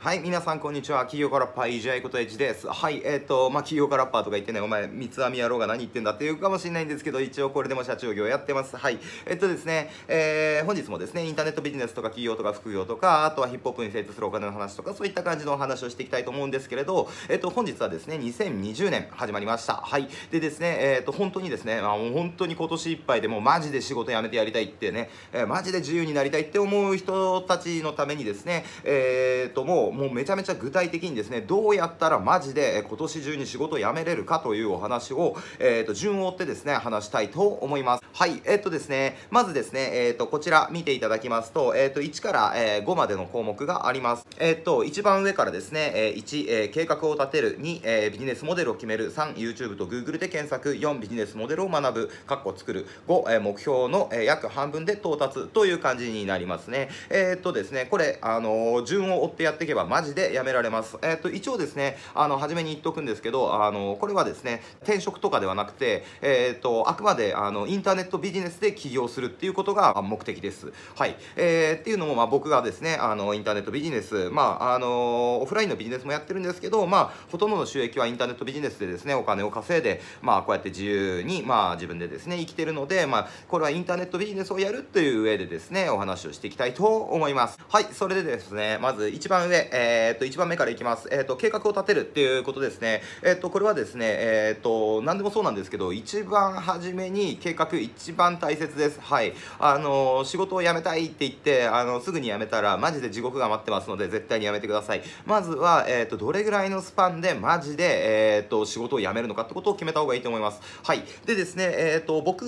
はい、皆さんこんにちは。企業家ラッパー、イジイことエジです。はい、えっ、ー、と、まあ、企業家ラッパーとか言ってね、お前、三つ編み野郎が何言ってんだっていうかもしれないんですけど、一応これでも社長業やってます。はい。えっとですね、えー、本日もですね、インターネットビジネスとか企業とか副業とか、あとはヒップホップに精通するお金の話とか、そういった感じのお話をしていきたいと思うんですけれど、えっと、本日はですね、2020年始まりました。はい。でですね、えっ、ー、と、本当にですね、まあ、もう本当に今年いっぱいでもうマジで仕事辞めてやりたいってね、えー、マジで自由になりたいって思う人たちのためにですね、えっと、もう、もうめちゃめちゃ具体的にですねどうやったらマジで今年中に仕事を辞めれるかというお話を、えー、と順を追ってですね話したいと思いますはいえっ、ー、とですねまずですね、えー、とこちら見ていただきますと,、えー、と1から、え5までの項目がありますえっ、ー、と一番上からですね、え1、えー、計画を立てる2、えー、ビジネスモデルを決める3 YouTube と Google で検索4ビジネスモデルを学ぶ括弧作る5、え目標の、え約半分で到達という感じになりますねえっ、とですねこれあの順を追ってやっていけばばマジでやめられます。えっ、ー、と、一応ですね、あの、初めに言っとくんですけど、あの、これはですね、転職とかではなくて、えっ、ー、と、あくまで、あの、インターネットビジネスで起業するっていうことが目的です。はい。えー、っていうのも、まあ、僕がですね、あの、インターネットビジネス、まあ、あの、オフラインのビジネスもやってるんですけど、まあ、ほとんどの収益はインターネットビジネスでですね、お金を稼いで、まあ、こうやって自由に、まあ、自分でですね、生きてるので、まあ、これはインターネットビジネスをやるという上でですね、お話をしていきたいと思います。はい、それでですね、まず一番上、えー、っと、一番目からいきます。えー、っと、計画を立てるっていうことですね。えー、っと、これはですね、えっと、何でもそうなんですけど、一番初めに計画一番大切です。はい。あの、仕事を辞めたいって言って、あの、すぐに辞めたら、マジで地獄が待ってますので、絶対に辞めてください。まずは、えっと、どれぐらいのスパンで、マジで、えっと、仕事を辞めるのかってことを決めた方がいいと思います。はい。でですね、えっと、僕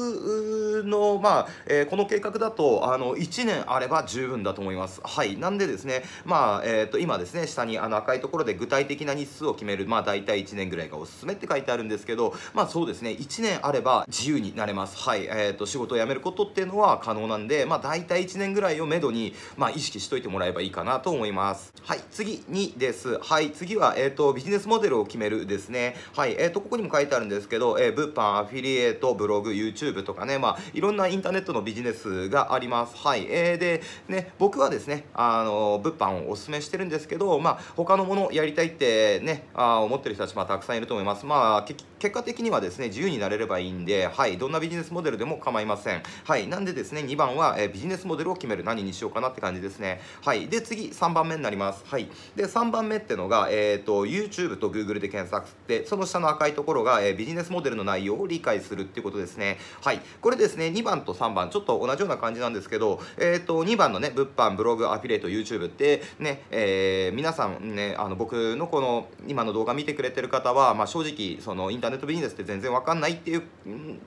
の、まあ、えこの計画だと、あの、1年あれば十分だと思います。はい。なんでですね、まあ、えっと、今、今ですね下にあの赤いところで具体的な日数を決めるまあ大体1年ぐらいがおすすめって書いてあるんですけどまあそうですね1年あれば自由になれますはいえー、と仕事を辞めることっていうのは可能なんでまあ大体1年ぐらいをめどにまあ意識しといてもらえばいいかなと思いますはい次2ですはい次はえっ、ー、とビジネスモデルを決めるですねはいえっ、ー、とここにも書いてあるんですけど、えー、物販アフィリエイトブログ YouTube とかねまあいろんなインターネットのビジネスがありますはいえー、でね僕はですねあの物販をおすすめしてるんですですけど、まあ、他のものやりたいってね、あ思ってる人たち、まあ、たくさんいると思います。まあ、結果的にはですね、自由になれればいいんで、はい、どんなビジネスモデルでも構いません。はい、なんでですね、2番は、えビジネスモデルを決める。何にしようかなって感じですね。はい、で、次、3番目になります。はい、で、3番目ってのが、えっ、ー、と、YouTube と Google で検索して、その下の赤いところが、えビジネスモデルの内容を理解するっていうことですね。はい、これですね、2番と3番、ちょっと同じような感じなんですけど、えっ、ー、と、2番のね、物販、ブログ、アフィレート、YouTube って、ね、えーえー、皆さんねあの僕のこの今の動画見てくれてる方は、まあ、正直そのインターネットビジネスって全然わかんないっていう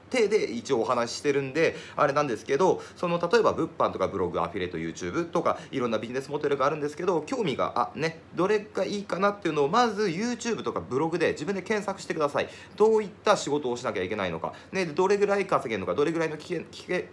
手で一応お話ししてるんであれなんですけどその例えば物販とかブログアフィレート YouTube とかいろんなビジネスモデルがあるんですけど興味があねどれがいいかなっていうのをまず YouTube とかブログで自分で検索してくださいどういった仕事をしなきゃいけないのか、ね、どれぐらい稼げるのかどれぐらいの期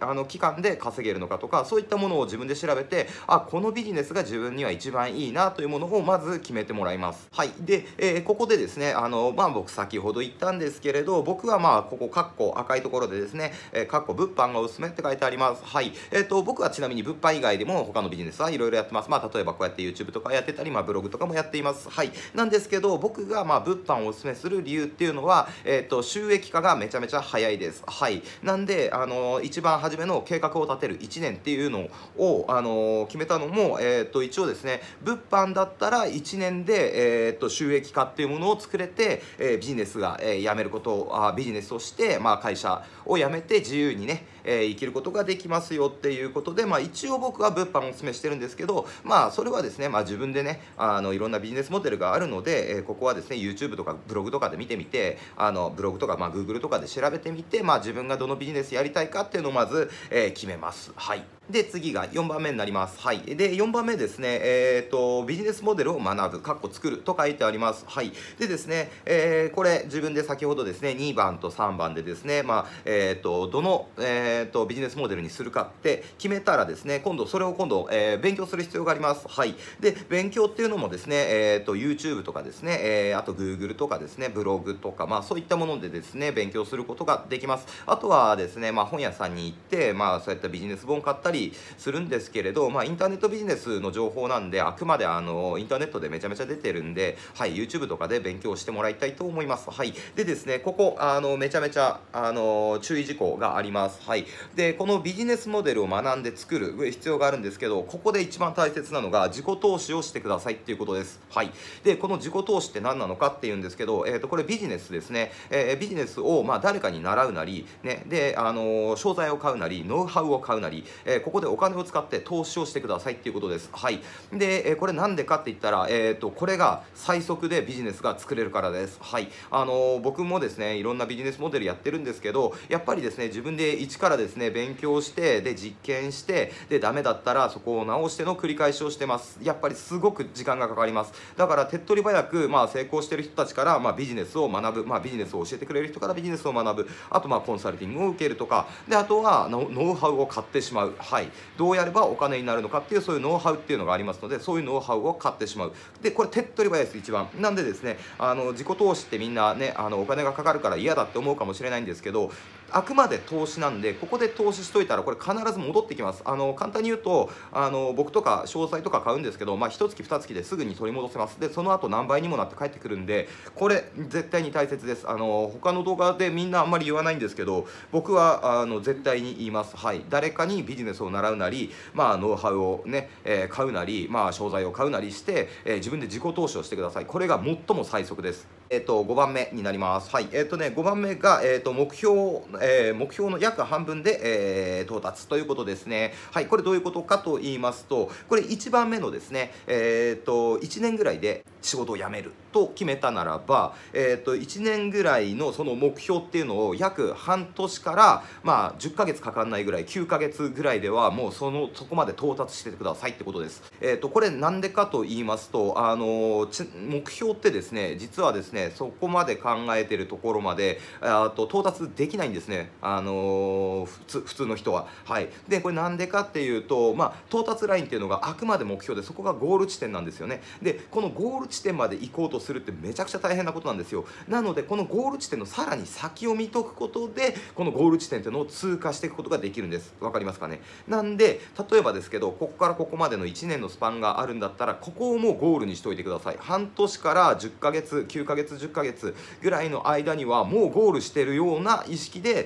あの期間で稼げるのかとかそういったものを自分で調べてあこのビジネスが自分には一番いいなとというものをまず決めてもらいます。はい。で、えー、ここでですね、あの、まあ僕先ほど言ったんですけれど、僕はまあここ、カッコ赤いところでですね、えー、カッコ物販がおすすめって書いてあります。はい。えっ、ー、と、僕はちなみに物販以外でも他のビジネスはいろいろやってます。まあ例えばこうやって YouTube とかやってたり、まあブログとかもやっています。はい。なんですけど、僕がまあ物販をおすすめする理由っていうのは、えっ、ー、と、収益化がめちゃめちゃ早いです。はい。なんで、あの、一番初めの計画を立てる1年っていうのを、あの、決めたのも、えっ、と、一応ですね、物販間だったら1年で、えー、っと収益化っていうものを作れて、えー、ビジネスが、えー、辞めることをあビジネスをして、まあ、会社を辞めて自由にね、えー、生きることができますよっていうことで、まあ、一応僕は物販をお勧めしてるんですけど、まあ、それはですね、まあ、自分でねあのいろんなビジネスモデルがあるので、えー、ここはですね YouTube とかブログとかで見てみてあのブログとか、まあ、Google とかで調べてみて、まあ、自分がどのビジネスやりたいかっていうのをまず、えー、決めます。はいで、次が4番目になります。はい。で、4番目ですね、えっ、ー、と、ビジネスモデルを学ぶ、かっこ作ると書いてあります。はい。でですね、えー、これ、自分で先ほどですね、2番と3番でですね、まあ、えっ、ー、と、どの、えっ、と、ビジネスモデルにするかって決めたらですね、今度、それを今度、え勉強する必要があります。はい。で、勉強っていうのもですね、えっ、と、YouTube とかですね、えあと Google とかですね、ブログとか、まあ、そういったものでですね、勉強することができます。あとはですね、まあ、本屋さんに行って、まあ、そういったビジネス本買ったり、たりするんですけれど、まあ、インターネットビジネスの情報なんで、あくまであの、インターネットでめちゃめちゃ出てるんで、はい、YouTube とかで勉強してもらいたいと思います。はい。でですね、ここ、あの、めちゃめちゃ、あの、注意事項があります。はい。で、このビジネスモデルを学んで作る必要があるんですけど、ここで一番大切なのが、自己投資をしてくださいっていうことです。はい。で、この自己投資って何なのかっていうんですけど、えっ、ー、と、これビジネスですね。えー、ビジネスを、まあ、誰かに習うなり、ね、で、あの商材を買うなり、ノウハウを買うなり、えここでお金を使って投資をしてくださいっていうことですはいで、えこれなんでかって言ったら、えーと、これが最速でビジネスが作れるからですはいあの僕もですねいろんなビジネスモデルやってるんですけどやっぱりですね自分で一からですね勉強してで実験してでダメだったらそこを直しての繰り返しをしてますやっぱりすごく時間がかかりますだから手っ取り早く、まあ、成功してる人たちから、まあ、ビジネスを学ぶ、まあ、ビジネスを教えてくれる人からビジネスを学ぶあとまあコンサルティングを受けるとかであとはノウハウを買ってしまうはい、どうやればお金になるのかっていうそういうノウハウっていうのがありますのでそういうノウハウを買ってしまうでこれ手っ取り早いです一番なんでですねあの自己投資ってみんなねあのお金がかかるから嫌だって思うかもしれないんですけどあくまで投資なんでここで投資しといたらこれ必ず戻ってきますあの簡単に言うとあの僕とか詳細とか買うんですけど、まあ、1月2月ですぐに取り戻せますでその後何倍にもなって帰ってくるんでこれ絶対に大切ですあの他の動画でみんなあんまり言わないんですけど僕はあの絶対に言いますはい誰かにビジネスを習うなりまあノウハウをね、えー、買うなりまあ商材を買うなりして、えー、自分で自己投資をしてくださいこれが最も最速ですえっ、ー、と5番目になりますはいえっ、とね5番目が、えーと目標えー、目標の約半分で、えー、到達ということですね。はい、これどういうことかと言いますと、これ1番目のですね、えっ、と、1年ぐらいで仕事を辞めると決めたならば、えっ、と、1年ぐらいのその目標っていうのを約半年から、まあ、10ヶ月かかんないぐらい、9ヶ月ぐらいでは、もうその、そこまで到達しててくださいってことです。えっ、と、これなんでかと言いますと、あの、目標ってですね、実はですね、そこまで考えてるところまで、あと、到達できないんですね。ね、あのー、普通普通の人は。はい、でこれなんでかっていうと、まあ、到達ラインっていうのがあくまで目標でそこがゴール地点なんですよね。でこのゴール地点まで行こうとするってめちゃくちゃ大変なことなんですよ。なのでこのゴール地点のさらに先を見とくことでこのゴール地点っていうのを通過していくことができるんです。わかりますかねなんで例えばですけどここからここまでの1年のスパンがあるんだったらここをもうゴールにしておいてください。半年から10ヶ月9ヶ月10ヶ月ぐらいの間にはもうゴールしてるような意識で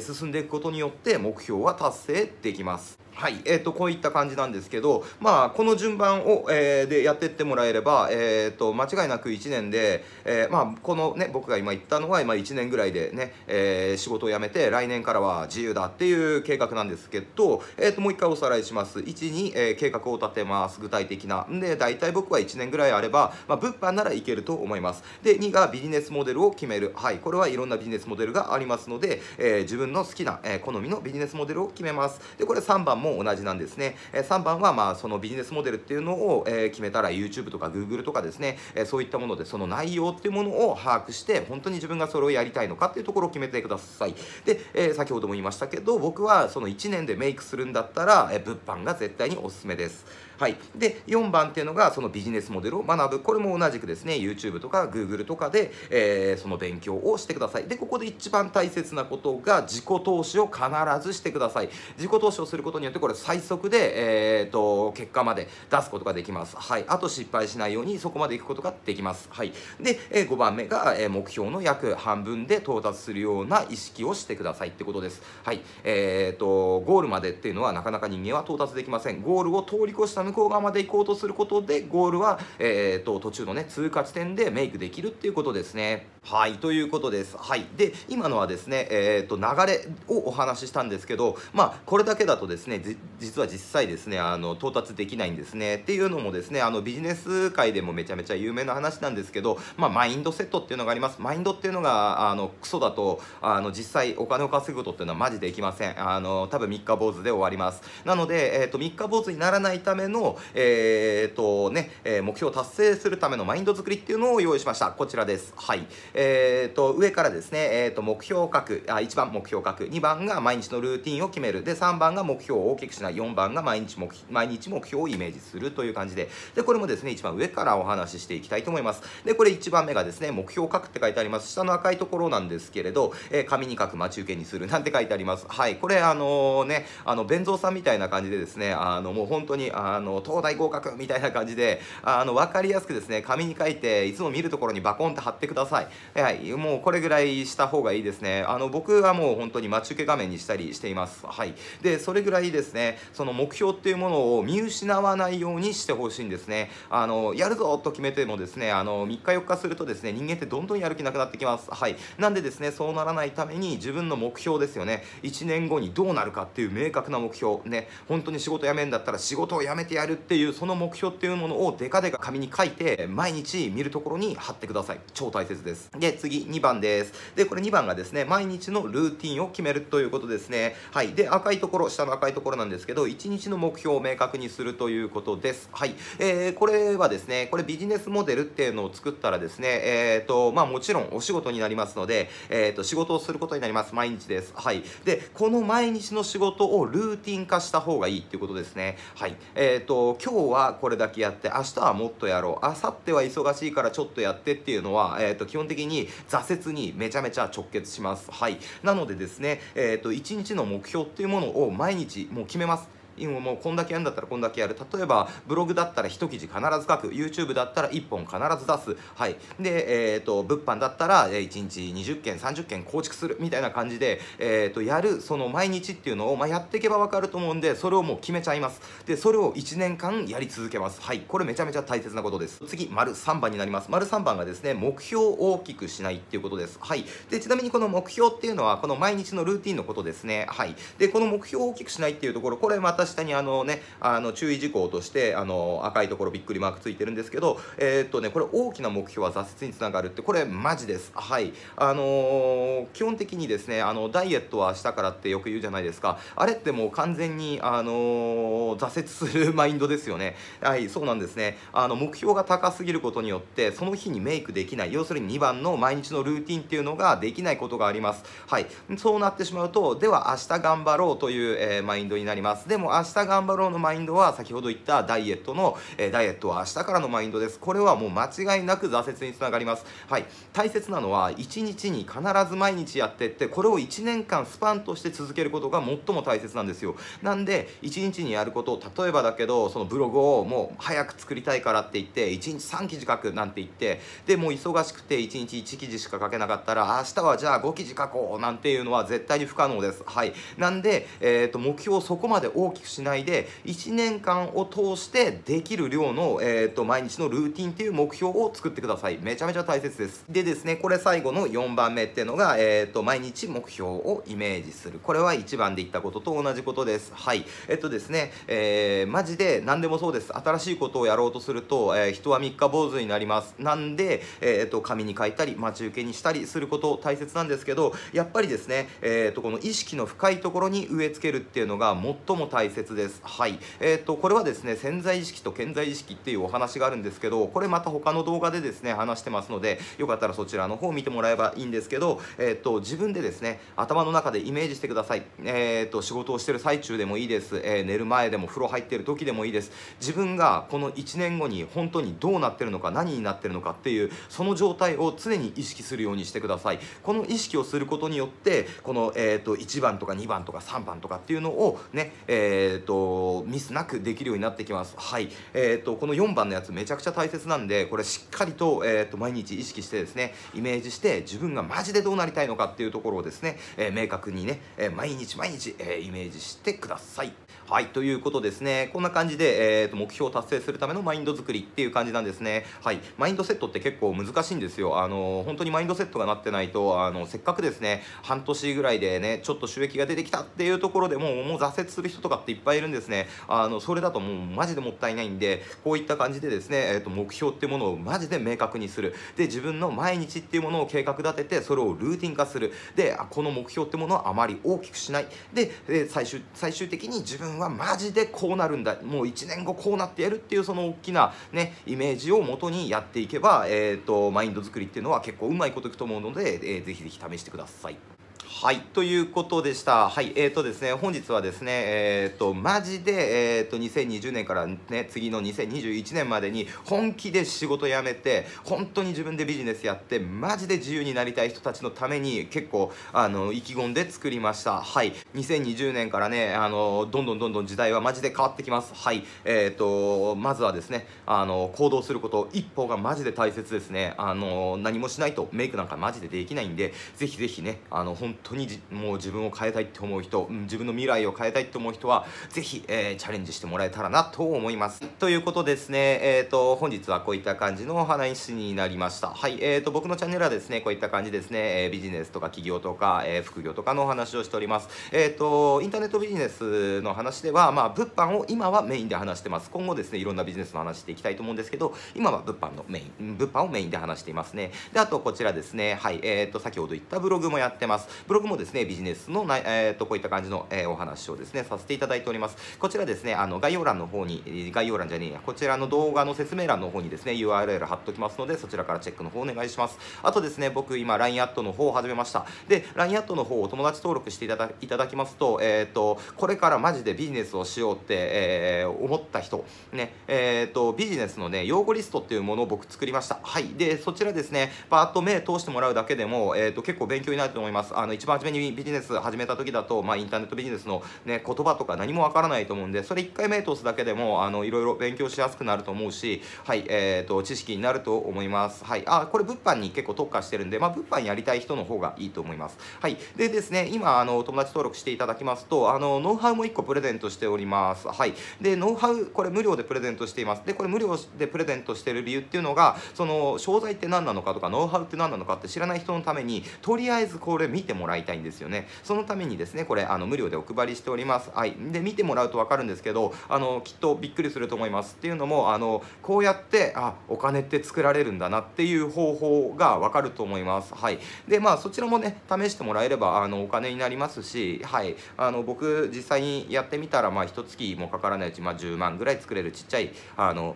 進んでいくことによって目標は達成できますはい、えーと、こういった感じなんですけど、まあ、この順番を、えー、でやってってもらえれば、えーと、間違いなく1年で、えー、まあ、このね僕が今言ったのは今1年ぐらいでね、えー、仕事を辞めて来年からは自由だっていう計画なんですけど、えーと、もう一回おさらいします1に、え計画を立てます具体的なで大体僕は1年ぐらいあれば、まあ、物販ならいけると思いますで2がビジネスモデルを決める、はい、これはいろんなビジネスモデルがありますので、え自分の好きな、え好みのビジネスモデルを決めますでこれ3番もも同じなんですね。3番はまあそのビジネスモデルっていうのを決めたら YouTube とか Google とかですね、そういったものでその内容っていうものを把握して、本当に自分がそれをやりたいのかっていうところを決めてください。で、え先ほども言いましたけど、僕はその1年でメイクするんだったら、え物販が絶対におすすめです。はい。で、4番っていうのがそのビジネスモデルを学ぶ。これも同じくですね、YouTube とか Google とかで、えー、その勉強をしてください。で、ここで一番大切なことが自己投資を必ずしてください。自己投資をすることによってとこれ最速で、えーと、結果まで出すことができます、はい、あと失敗しないようにそこまでいくことができます、はい、で、えー、5番目が、えー、目標の約半分で到達するような意識をしてくださいってことです、はいえーと、ゴールまでっていうのはなかなか人間は到達できませんゴールを通り越した向こう側まで行こうとすることでゴールは、えーと、途中のね通過地点でメイクできるっていうことですねはいということですはいで今のはですねえっ、ー、と流れをお話ししたんですけどまあこれだけだとですね実は実際ですね、あの、到達できないんですね。っていうのもですね、あの、ビジネス界でもめちゃめちゃ有名な話なんですけど、まあ、マインドセットっていうのがあります。マインドっていうのが、あの、クソだと、あの、実際お金を稼ぐことっていうのはマジできません。あの、多分3日坊主で終わります。なので、えっ、ー、と、3日坊主にならないための、えっ、ー、と、ね、え目標を達成するためのマインド作りっていうのを用意しました。こちらです。はい。えっ、ー、と、上からですね、えっ、と、目標を書く。あ、1番目標を書く。2番が毎日のルーティンを決める。で、3番が目標を大きくしない4番が毎日目毎日目標をイメージするという感じででこれもですね一番上からお話ししていきたいと思いますでこれ1番目がですね目標を書くって書いてあります下の赤いところなんですけれど、えー、紙に書く待ち受けにするなんて書いてありますはいこれあのー、ねあの弁蔵さんみたいな感じでですねあのもう本当にあの東大合格みたいな感じであの分かりやすくですね紙に書いていつも見るところにバコンって貼ってくださいはいもうこれぐらいした方がいいですねあの僕はもう本当に待ち受け画面にしたりしていますはいでそれぐらいですですねその目標っていうものを見失わないようにしてほしいんですねあのやるぞと決めてもですねあの3日4日するとですね人間ってどんどんやる気なくなってきますはいなんでですねそうならないために自分の目標ですよね1年後にどうなるかっていう明確な目標ね本当に仕事辞めんだったら仕事を辞めてやるっていうその目標っていうものをデカデカ紙に書いて毎日見るところに貼ってください超大切ですで次2番ですでこれ2番がですね毎日のルーティンを決めるということですねはいで赤いところ下の赤いところころなんですけど1日の目標を明確にするということです。はい、えー、これはですねこれビジネスモデルっていうのを作ったらですねえっ、ー、とまあもちろんお仕事になりますのでえっ、ー、と仕事をすることになります毎日です。はい、でこの毎日の仕事をルーティン化した方がいいっていうことですね。はい、えっ、ー、と今日はこれだけやって明日はもっとやろう明後日は忙しいからちょっとやってっていうのはえっ、と基本的に挫折にめちゃめちゃ直結します。はい、なのでですねえっ、と1日の目標っていうものを毎日もう決めます今もうこんだけやんだったらこんだけやる例えばブログだったら1記事必ず書く YouTube だったら1本必ず出すはいでえっ、ー、と物販だったら1日20件30件構築するみたいな感じで、えー、とやるその毎日っていうのを、まあ、やっていけば分かると思うんでそれをもう決めちゃいますでそれを1年間やり続けますはいこれめちゃめちゃ大切なことです次丸3番になります丸3番がですね目標を大きくしないっていうことですはいでちなみにこの目標っていうのはこの毎日のルーティンのことですねはいでこの目標を大きくしないっていうところこれまた下にあのね、あの注意事項として、あの赤いところびっくりマークついてるんですけど、えー、っとね、これ大きな目標は挫折につながるって、これマジです。はい。あのー、基本的にですね、あの、ダイエットはしたからってよく言うじゃないですか。あれってもう完全に、あのー、挫折するマインドですよね。はい、そうなんですね。あの、目標が高すぎることによって、その日にメイクできない。要するに2番の毎日のルーティンっていうのができないことがあります。はい。そうなってしまうと、では明日頑張ろうという、えマインドになります。でも明日頑張ろうのマインドは先ほど言ったダイエットの、えダイエットは明日からのマインドですこれはもう間違いなく挫折につながりますはい大切なのは1日に必ず毎日やってってこれを1年間スパンとして続けることが最も大切なんですよなんで1日にやること例えばだけどそのブログをもう早く作りたいからって言って1日3記事書くなんて言ってでもう忙しくて1日1記事しか書けなかったら明日はじゃあ5記事書こうなんていうのは絶対に不可能ですはいなんで、えーと、と目標をそこまで大きくしないで1年間を通してできる量の、えーと、毎日のルーティンっていう目標を作ってくださいめちゃめちゃ大切ですでですねこれ最後の4番目っていうのが、えーと、毎日目標をイメージするこれは1番で言ったことと同じことですはいえっとですね、えー、マジで何でもそうです新しいことをやろうとすると、えー、人は三日坊主になりますなんで、えーと、と紙に書いたり待ち受けにしたりすること大切なんですけどやっぱりですね、えー、とこの意識の深いところに植え付けるっていうのが最も大切解説です。はい。えっ、ー、と、これはですね、潜在意識と健在意識っていうお話があるんですけど、これまた他の動画でですね、話してますので、よかったらそちらの方を見てもらえばいいんですけど、えっ、ー、と、自分でですね、頭の中でイメージしてください。えっ、ー、と、仕事をしてる最中でもいいです。え寝る前でも風呂入ってる時でもいいです。自分がこの1年後に本当にどうなってるのか、何になってるのかっていう、その状態を常に意識するようにしてください。この意識をすることによって、この、えっ、と、1番とか2番とか3番とかっていうのをね、えーえーと、ミスなくできるようになってきます。はい、えーと、この4番のやつめちゃくちゃ大切なんでこれしっかりと,、えーと、と毎日意識してですねイメージして自分がマジでどうなりたいのかっていうところをですね、えー、明確にね、えー、毎日毎日、えー、イメージしてください。はい、ということですね。こんな感じで、えーと、目標を達成するためのマインド作りっていう感じなんですね。はい、マインドセットって結構難しいんですよ。あの、本当にマインドセットがなってないと、あの、せっかくですね、半年ぐらいでね、ちょっと収益が出てきたっていうところでもう、もう挫折する人とかっていっぱいいるんですね。あの、それだともうマジでもったいないんで、こういった感じでですね、えーと、目標ってものをマジで明確にする。で、自分の毎日っていうものを計画立てて、それをルーティン化する。で、この目標ってものはあまり大きくしない。で、で最終、最終的に自分はマジでこうなるんだもう1年後こうなってやるっていうその大きなねイメージをもとにやっていけば、えーと、とマインド作りっていうのは結構うまいこといくと思うので、えー、ぜひぜひ試してください。はい、ということでした。はい、えーとですね、本日はですね、えーと、マジで、えーと、2020年からね、次の2021年までに本気で仕事辞めて、本当に自分でビジネスやって、マジで自由になりたい人たちのために結構、あの、意気込んで作りました。はい、2020年からね、あの、どんどんどんどん時代はマジで変わってきます。はい、えーと、まずはですね、あの、行動すること、一歩がマジで大切ですね。あの、何もしないとメイクなんかマジでできないんで、ぜひぜひね、あの、本当当にもう自分を変えたいって思う人、うん、自分の未来を変えたいって思う人はぜひ、えー、チャレンジしてもらえたらなと思いますということですねえっ、ー、と本日はこういった感じのお話になりましたはいえーと、僕のチャンネルはですねこういった感じですね、えビジネスとか企業とか、え副業とかのお話をしておりますえっ、とインターネットビジネスの話ではまあ物販を今はメインで話してます今後ですねいろんなビジネスの話していきたいと思うんですけど今は物販のメイン物販をメインで話していますねであとこちらですねはいえっ、と先ほど言ったブログもやってますブログもですね、ビジネスのな、えー、っと、こういった感じの、えお話をですね、させていただいております。こちらですね、あの、概要欄の方に、概要欄じゃねえや、こちらの動画の説明欄の方にですね、URL 貼っておきますので、そちらからチェックの方お願いします。あとですね、僕今、LINE アットの方を始めました。で、LINE アットの方を友達登録していただいただきますと、えっ、ー、と、これからマジでビジネスをしようって、えー、思った人、ね、えっ、ー、と、ビジネスのね、用語リストっていうものを僕作りました。はい。で、そちらですね、パーッと目通してもらうだけでも、えっ、と、結構勉強になると思います。あの、一番初めにビジネス始めた時だと、まあ、インターネットビジネスの、ね、言葉とか何もわからないと思うんでそれ1回目通すだけでもあのいろいろ勉強しやすくなると思うし、はいえーと、知識になると思います、はい、あこれ物販に結構特化してるんで、まあ、物販やりたい人の方がいいと思います、はい、でですね今あの友達登録していただきますとあのノウハウも1個プレゼントしております、はい、でノウハウこれ無料でプレゼントしていますでこれ無料でプレゼントしてる理由っていうのがその商材って何なのかとかノウハウって何なのかって知らない人のためにとりあえずこれ見てもららいたいんですよねそのためにですねこれあの無料でお配りしておりますはいで見てもらうと分かるんですけどあのきっとびっくりすると思いますっていうのもあのこうやってあお金って作られるんだなっていう方法が分かると思いますはいでまあそちらもね試してもらえればあのお金になりますしはいあの僕実際にやってみたらまあ1月もかからないうちまあ10万ぐらい作れるちっちゃいあの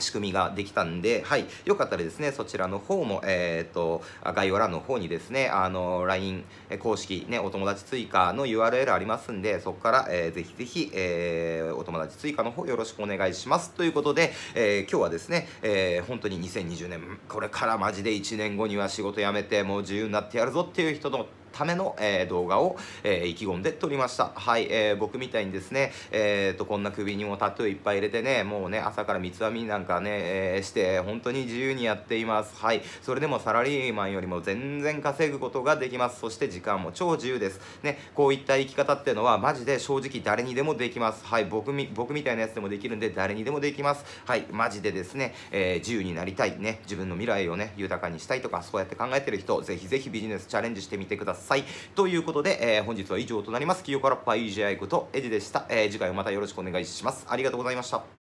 仕組みができたんで、はい、よかったらですね、そちらの方も、えっ、ー、と、概要欄の方にですね、あの、LINE 公式、ね、お友達追加の URL ありますんで、そこから、えー、ぜひぜひ、えー、お友達追加の方よろしくお願いします。ということで、えー、今日はですね、えー、本当に2020年、これからマジで1年後には仕事辞めて、もう自由になってやるぞっていう人のための、えー、動画を、えー、意気込んで撮りました。はい、えー、僕みたいにですね、えーと、こんな首にもタトゥーいっぱい入れてね、もうね、朝から三つ編みなんかね、えー、して、本当に自由にやっています。はい、それでもサラリーマンよりも全然稼ぐことができます。そして時間も超自由です。ね、こういった生き方っていうのは、マジで正直誰にでもできます。はい、僕み僕みたいなやつでもできるんで、誰にでもできます。はい、マジでですね、えー、自由になりたい、ね、自分の未来をね、豊かにしたいとか、そうやって考えてる人、ぜひぜひビジネスチャレンジしてみてください。さいということで、えー、本日は以上となります清からパイジアイことエディでした、えー、次回もまたよろしくお願いしますありがとうございました